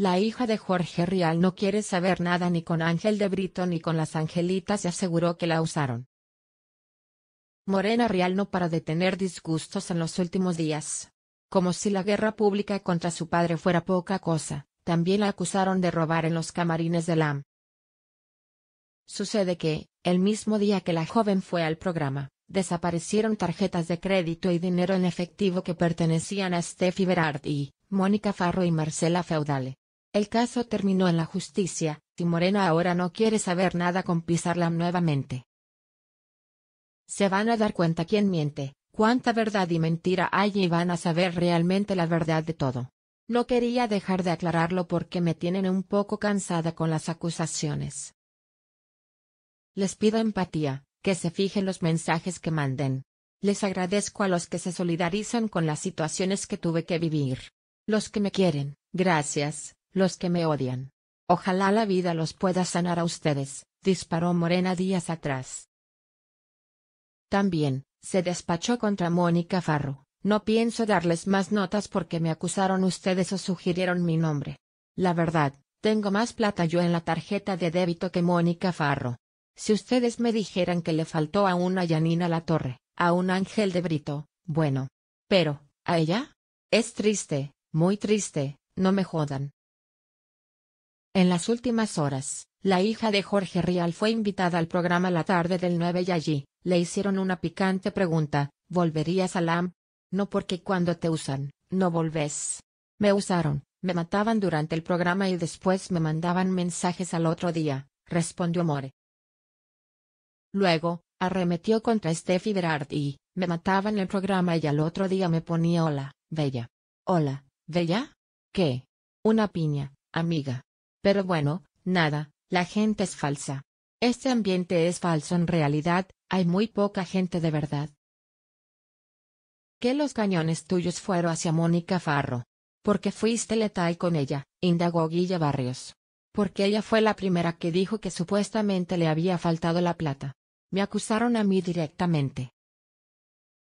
La hija de Jorge Rial no quiere saber nada ni con Ángel de Brito ni con las angelitas y aseguró que la usaron. Morena Rial no para de tener disgustos en los últimos días. Como si la guerra pública contra su padre fuera poca cosa, también la acusaron de robar en los camarines de LAM. Sucede que, el mismo día que la joven fue al programa, desaparecieron tarjetas de crédito y dinero en efectivo que pertenecían a Steffi Berardi, Mónica Farro y Marcela Feudale. El caso terminó en la justicia, y Morena ahora no quiere saber nada con Pizarlam nuevamente. Se van a dar cuenta quién miente, cuánta verdad y mentira hay y van a saber realmente la verdad de todo. No quería dejar de aclararlo porque me tienen un poco cansada con las acusaciones. Les pido empatía, que se fijen los mensajes que manden. Les agradezco a los que se solidarizan con las situaciones que tuve que vivir. Los que me quieren, gracias, los que me odian. Ojalá la vida los pueda sanar a ustedes, disparó Morena días atrás. También, se despachó contra Mónica Farro, no pienso darles más notas porque me acusaron ustedes o sugirieron mi nombre. La verdad, tengo más plata yo en la tarjeta de débito que Mónica Farro. Si ustedes me dijeran que le faltó a una Yanina La Torre, a un Ángel de Brito, bueno. Pero, ¿a ella? Es triste, muy triste, no me jodan. En las últimas horas, la hija de Jorge Rial fue invitada al programa La tarde del 9 y allí, le hicieron una picante pregunta, ¿volverías a LAM? No porque cuando te usan, no volvés. Me usaron, me mataban durante el programa y después me mandaban mensajes al otro día, respondió More. Luego, arremetió contra Steffi Berard y, me mataban el programa y al otro día me ponía hola, bella. Hola, bella. ¿Qué? Una piña, amiga. Pero bueno, nada, la gente es falsa. Este ambiente es falso en realidad, hay muy poca gente de verdad. ¿Qué los cañones tuyos fueron hacia Mónica Farro? Porque fuiste letal con ella, indagó Guilla Barrios. Porque ella fue la primera que dijo que supuestamente le había faltado la plata. Me acusaron a mí directamente.